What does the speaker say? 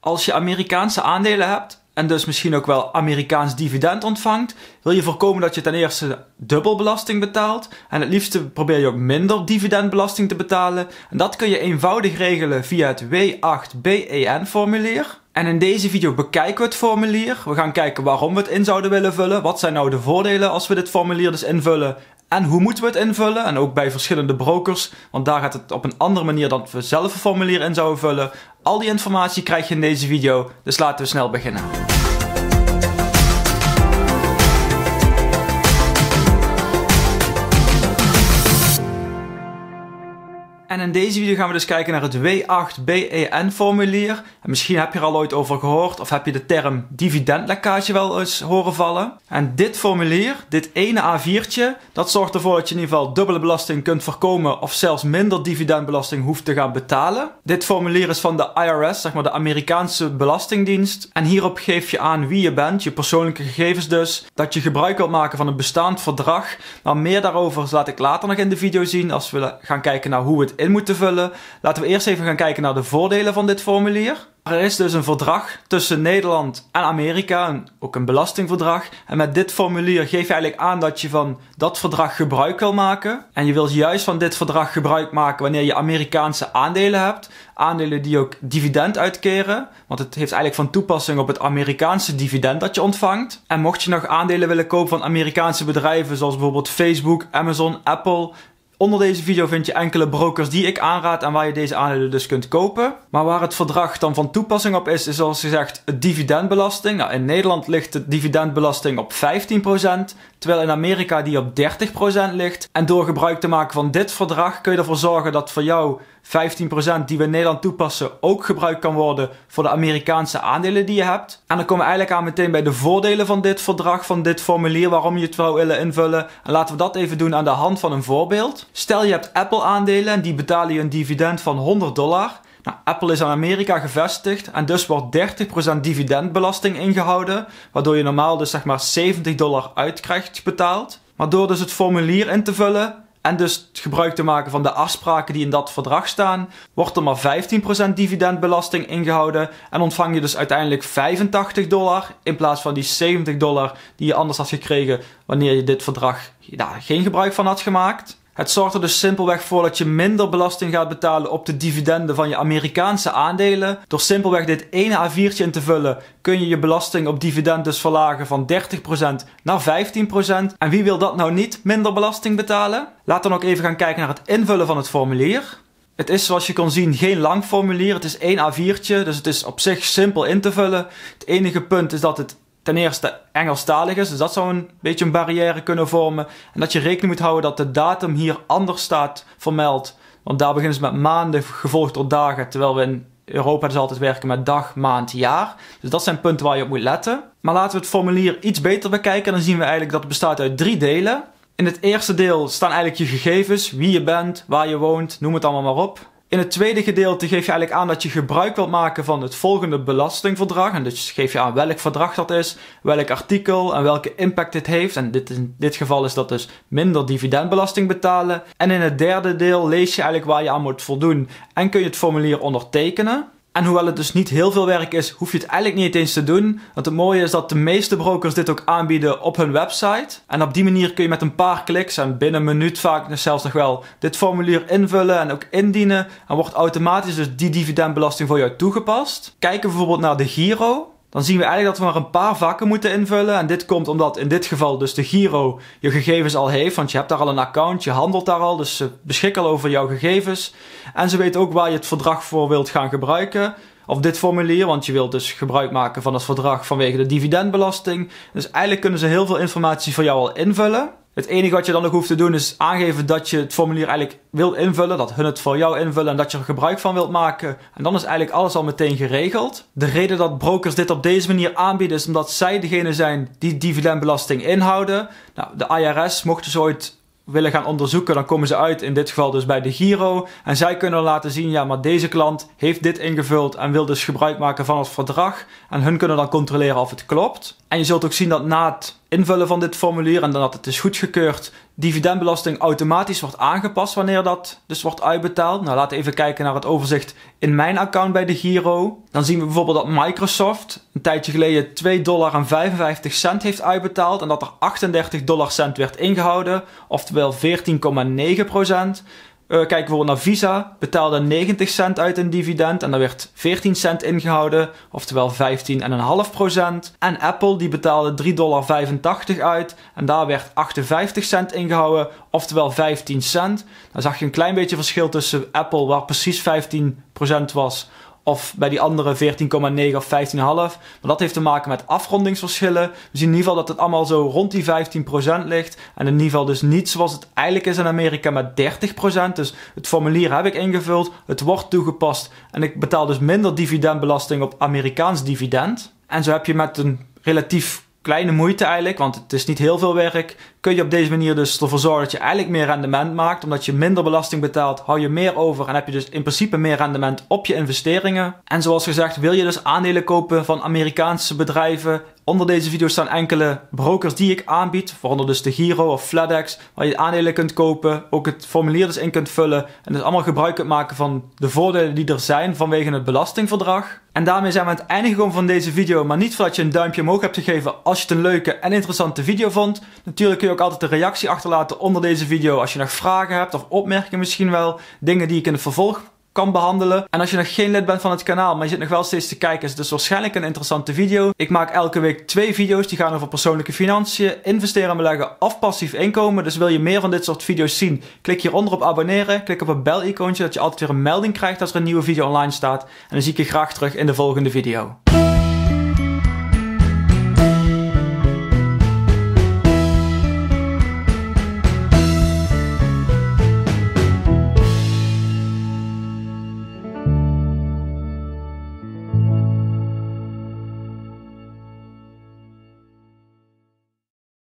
als je Amerikaanse aandelen hebt en dus misschien ook wel Amerikaans dividend ontvangt, wil je voorkomen dat je ten eerste dubbelbelasting betaalt en het liefste probeer je ook minder dividendbelasting te betalen. En dat kun je eenvoudig regelen via het W8BEN-formulier. En in deze video bekijken we het formulier. We gaan kijken waarom we het in zouden willen vullen. Wat zijn nou de voordelen als we dit formulier dus invullen? En hoe moeten we het invullen? En ook bij verschillende brokers, want daar gaat het op een andere manier dan we zelf een formulier in zouden vullen. Al die informatie krijg je in deze video, dus laten we snel beginnen. En in deze video gaan we dus kijken naar het W8BEN-formulier. Misschien heb je er al ooit over gehoord of heb je de term dividendlekkage wel eens horen vallen. En dit formulier, dit ene A4'tje, dat zorgt ervoor dat je in ieder geval dubbele belasting kunt voorkomen of zelfs minder dividendbelasting hoeft te gaan betalen. Dit formulier is van de IRS, zeg maar de Amerikaanse Belastingdienst. En hierop geef je aan wie je bent, je persoonlijke gegevens dus, dat je gebruik wilt maken van een bestaand verdrag. Maar meer daarover laat ik later nog in de video zien als we gaan kijken naar hoe het in moeten vullen. Laten we eerst even gaan kijken naar de voordelen van dit formulier. Er is dus een verdrag tussen Nederland en Amerika, ook een belastingverdrag. En met dit formulier geef je eigenlijk aan dat je van dat verdrag gebruik wil maken. En je wilt juist van dit verdrag gebruik maken wanneer je Amerikaanse aandelen hebt. Aandelen die ook dividend uitkeren, want het heeft eigenlijk van toepassing op het Amerikaanse dividend dat je ontvangt. En mocht je nog aandelen willen kopen van Amerikaanse bedrijven zoals bijvoorbeeld Facebook, Amazon, Apple, Onder deze video vind je enkele brokers die ik aanraad en waar je deze aandelen dus kunt kopen. Maar waar het verdrag dan van toepassing op is, is zoals gezegd dividendbelasting. Nou, in Nederland ligt de dividendbelasting op 15%, Terwijl in Amerika die op 30% ligt. En door gebruik te maken van dit verdrag kun je ervoor zorgen dat voor jou 15% die we in Nederland toepassen ook gebruikt kan worden voor de Amerikaanse aandelen die je hebt. En dan komen we eigenlijk aan meteen bij de voordelen van dit verdrag, van dit formulier waarom je het wou willen invullen. En laten we dat even doen aan de hand van een voorbeeld. Stel je hebt Apple aandelen en die betalen je een dividend van 100 dollar. Nou, Apple is in Amerika gevestigd en dus wordt 30% dividendbelasting ingehouden, waardoor je normaal dus zeg maar 70 dollar uitkrijgt betaald. Maar door dus het formulier in te vullen en dus gebruik te maken van de afspraken die in dat verdrag staan, wordt er maar 15% dividendbelasting ingehouden en ontvang je dus uiteindelijk 85 dollar in plaats van die 70 dollar die je anders had gekregen wanneer je dit verdrag ja, nou, geen gebruik van had gemaakt. Het zorgt er dus simpelweg voor dat je minder belasting gaat betalen op de dividenden van je Amerikaanse aandelen. Door simpelweg dit ene A4'tje in te vullen kun je je belasting op dividend dus verlagen van 30% naar 15%. En wie wil dat nou niet minder belasting betalen? Laat dan ook even gaan kijken naar het invullen van het formulier. Het is zoals je kon zien geen lang formulier, het is één A4'tje, dus het is op zich simpel in te vullen. Het enige punt is dat het ten eerste Engelstalig is. Dus dat zou een beetje een barrière kunnen vormen. En dat je rekening moet houden dat de datum hier anders staat vermeld. Want daar beginnen ze met maanden gevolgd door dagen. Terwijl we in Europa dus altijd werken met dag, maand, jaar. Dus dat zijn punten waar je op moet letten. Maar laten we het formulier iets beter bekijken. Dan zien we eigenlijk dat het bestaat uit drie delen. In het eerste deel staan eigenlijk je gegevens, wie je bent, waar je woont, noem het allemaal maar op. In het tweede gedeelte geef je eigenlijk aan dat je gebruik wilt maken van het volgende belastingverdrag. En dus geef je aan welk verdrag dat is, welk artikel en welke impact dit heeft. En dit, in dit geval is dat dus minder dividendbelasting betalen. En in het derde deel lees je eigenlijk waar je aan moet voldoen en kun je het formulier ondertekenen. En hoewel het dus niet heel veel werk is, hoef je het eigenlijk niet eens te doen. Want het mooie is dat de meeste brokers dit ook aanbieden op hun website. En op die manier kun je met een paar kliks en binnen een minuut vaak dus zelfs nog wel dit formulier invullen en ook indienen. En wordt automatisch dus die dividendbelasting voor jou toegepast. Kijken bijvoorbeeld naar de Giro dan zien we eigenlijk dat we maar een paar vakken moeten invullen. En dit komt omdat in dit geval dus de Giro je gegevens al heeft, want je hebt daar al een account, je handelt daar al, dus ze beschikken al over jouw gegevens. En ze weten ook waar je het verdrag voor wilt gaan gebruiken, of dit formulier, want je wilt dus gebruik maken van het verdrag vanwege de dividendbelasting. Dus eigenlijk kunnen ze heel veel informatie voor jou al invullen. Het enige wat je dan nog hoeft te doen is aangeven dat je het formulier eigenlijk wil invullen, dat hun het voor jou invullen en dat je er gebruik van wilt maken. En dan is eigenlijk alles al meteen geregeld. De reden dat brokers dit op deze manier aanbieden is omdat zij degene zijn die dividendbelasting inhouden. Nou, de IRS mochten ze ooit willen gaan onderzoeken, dan komen ze uit, in dit geval dus bij de Giro. En zij kunnen laten zien, ja, maar deze klant heeft dit ingevuld en wil dus gebruik maken van het verdrag. En hun kunnen dan controleren of het klopt. En je zult ook zien dat na het invullen van dit formulier en dan dat het is dus goedgekeurd, dividendbelasting automatisch wordt aangepast wanneer dat dus wordt uitbetaald. Nou, laten we even kijken naar het overzicht in mijn account bij de Giro. Dan zien we bijvoorbeeld dat Microsoft een tijdje geleden 2,55 dollar heeft uitbetaald en dat er 38 dollar cent werd ingehouden, oftewel 14,9 procent. Eh, kijken we naar Visa, betaalde 90 cent uit in dividend en daar werd 14 cent ingehouden, oftewel 15,5 procent. En Apple die betaalde 3,85 dollar uit en daar werd 58 cent ingehouden, oftewel 15 cent. Dan zag je een klein beetje verschil tussen Apple waar precies 15 procent was of bij die andere 14,9 of 15,5. Maar dat heeft te maken met afrondingsverschillen. We dus zien in ieder geval dat het allemaal zo rond die 15% ligt. En in ieder geval dus niet zoals het eigenlijk is in Amerika met 30%. Dus het formulier heb ik ingevuld. Het wordt toegepast. En ik betaal dus minder dividendbelasting op Amerikaans dividend. En zo heb je met een relatief kleine moeite eigenlijk, want het is niet heel veel werk, kun je op deze manier dus ervoor zorgen dat je eigenlijk meer rendement maakt. Omdat je minder belasting betaalt, hou je meer over en heb je dus in principe meer rendement op je investeringen. En zoals gezegd, wil je dus aandelen kopen van Amerikaanse bedrijven. Onder deze video staan enkele brokers die ik aanbied, waaronder dus de Giro of Fladex, waar je aandelen kunt kopen, ook het formulier dus in kunt vullen en dus allemaal gebruik kunt maken van de voordelen die er zijn vanwege het belastingverdrag. En daarmee zijn we aan het einde gekomen van deze video. Maar niet voordat je een duimpje omhoog hebt gegeven als je het een leuke en interessante video vond. Natuurlijk kun je ook altijd een reactie achterlaten onder deze video als je nog vragen hebt of opmerkingen misschien wel. Dingen die ik in het vervolg kan behandelen. En als je nog geen lid bent van het kanaal, maar je zit nog wel steeds te kijken, is het dus waarschijnlijk een interessante video. Ik maak elke week twee video's, die gaan over persoonlijke financiën, investeren en beleggen of passief inkomen. Dus wil je meer van dit soort video's zien, klik hieronder op abonneren, klik op het bel-icoontje, dat je altijd weer een melding krijgt als er een nieuwe video online staat. En dan zie ik je graag terug in de volgende video.